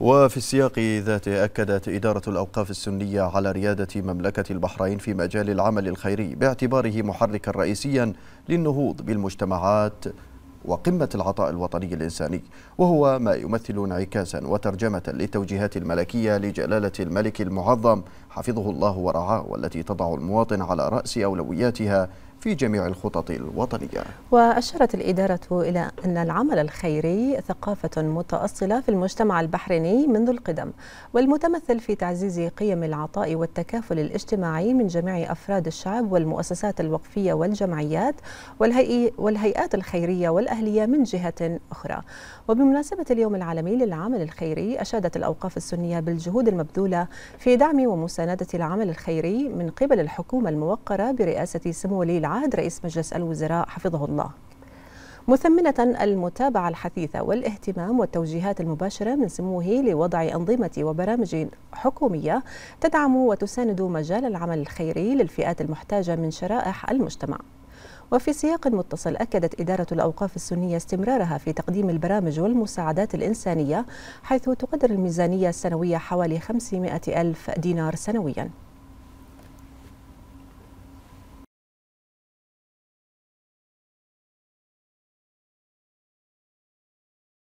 وفي السياق ذاته أكدت إدارة الأوقاف السنية على ريادة مملكة البحرين في مجال العمل الخيري باعتباره محركا رئيسيا للنهوض بالمجتمعات وقمة العطاء الوطني الإنساني وهو ما يمثل انعكاسا وترجمة للتوجيهات الملكية لجلالة الملك المعظم حفظه الله ورعاه والتي تضع المواطن على رأس أولوياتها في جميع الخطط الوطنية وأشارت الإدارة إلى أن العمل الخيري ثقافة متأصلة في المجتمع البحريني منذ القدم والمتمثل في تعزيز قيم العطاء والتكافل الاجتماعي من جميع أفراد الشعب والمؤسسات الوقفية والجمعيات والهيئات الخيرية والأهلية من جهة أخرى وبمناسبة اليوم العالمي للعمل الخيري أشادت الأوقاف السنية بالجهود المبذولة في دعم ومساندة العمل الخيري من قبل الحكومة الموقرة برئاسة سمو ولي عهد رئيس مجلس الوزراء حفظه الله مثمنة المتابعة الحثيثة والاهتمام والتوجيهات المباشرة من سموه لوضع أنظمة وبرامج حكومية تدعم وتساند مجال العمل الخيري للفئات المحتاجة من شرائح المجتمع وفي سياق متصل أكدت إدارة الأوقاف السنية استمرارها في تقديم البرامج والمساعدات الإنسانية حيث تقدر الميزانية السنوية حوالي 500 ألف دينار سنوياً